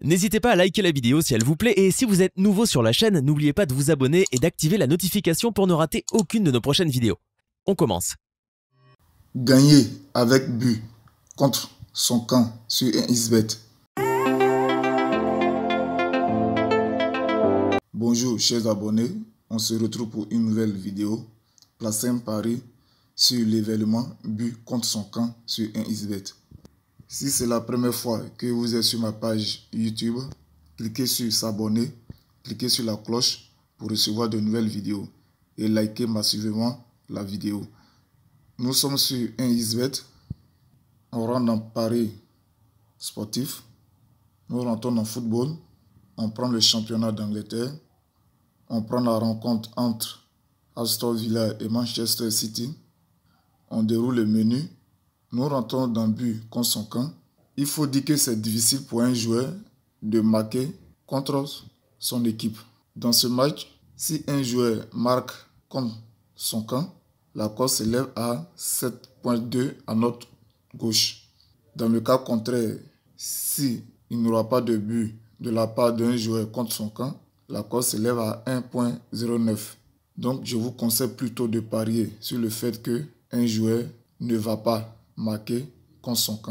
N'hésitez pas à liker la vidéo si elle vous plaît et si vous êtes nouveau sur la chaîne, n'oubliez pas de vous abonner et d'activer la notification pour ne rater aucune de nos prochaines vidéos. On commence. Gagner avec but contre son camp sur un Bonjour chers abonnés, on se retrouve pour une nouvelle vidéo. Placem Paris sur l'événement but contre son camp sur un isbet. Si c'est la première fois que vous êtes sur ma page YouTube, cliquez sur s'abonner, cliquez sur la cloche pour recevoir de nouvelles vidéos et likez massivement la vidéo. Nous sommes sur un isbet. On rentre dans Paris sportif. Nous rentrons dans football. On prend le championnat d'Angleterre. On prend la rencontre entre Aston Villa et Manchester City. On déroule le menu nous rentrons dans but contre son camp. Il faut dire que c'est difficile pour un joueur de marquer contre son équipe. Dans ce match, si un joueur marque contre son camp, la course s'élève à 7.2 à notre gauche. Dans le cas contraire, si il n'aura pas de but de la part d'un joueur contre son camp, la course s'élève à 1.09. Donc je vous conseille plutôt de parier sur le fait que un joueur ne va pas marqué conséquent.